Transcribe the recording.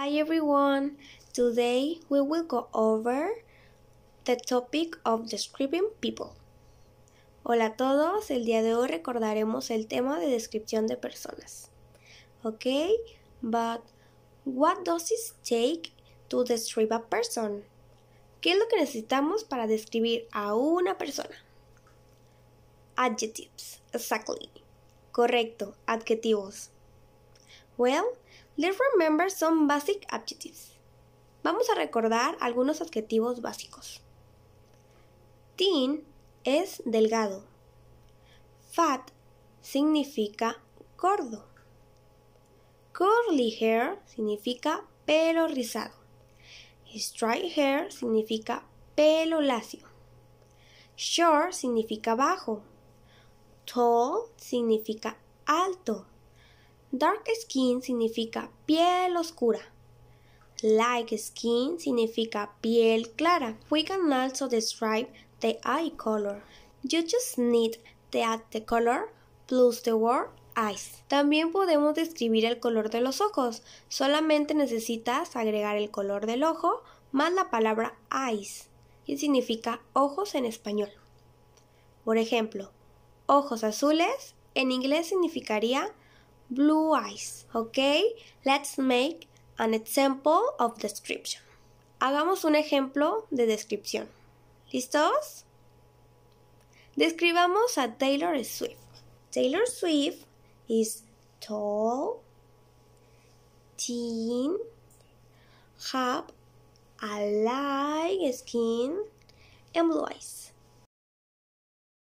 Hi everyone! Today we will go over the topic of describing people. Hola a todos, el día de hoy recordaremos el tema de descripción de personas. Ok, but what does it take to describe a person? ¿Qué es lo que necesitamos para describir a una persona? Adjectives, exactly. Correcto, adjetivos. Well, Let's remember some basic adjectives. Vamos a recordar algunos adjetivos básicos. Thin es delgado. Fat significa gordo. Curly hair significa pelo rizado. Straight hair significa pelo lacio. Short significa bajo. Tall significa alto. Dark skin significa piel oscura. Light skin significa piel clara. We can also describe the eye color. You just need to add the color plus the word eyes. También podemos describir el color de los ojos. Solamente necesitas agregar el color del ojo más la palabra eyes, que significa ojos en español. Por ejemplo, ojos azules en inglés significaría blue eyes. Ok, let's make an example of description. Hagamos un ejemplo de descripción. ¿Listos? Describamos a Taylor Swift. Taylor Swift is tall, thin, have a light skin, and blue eyes.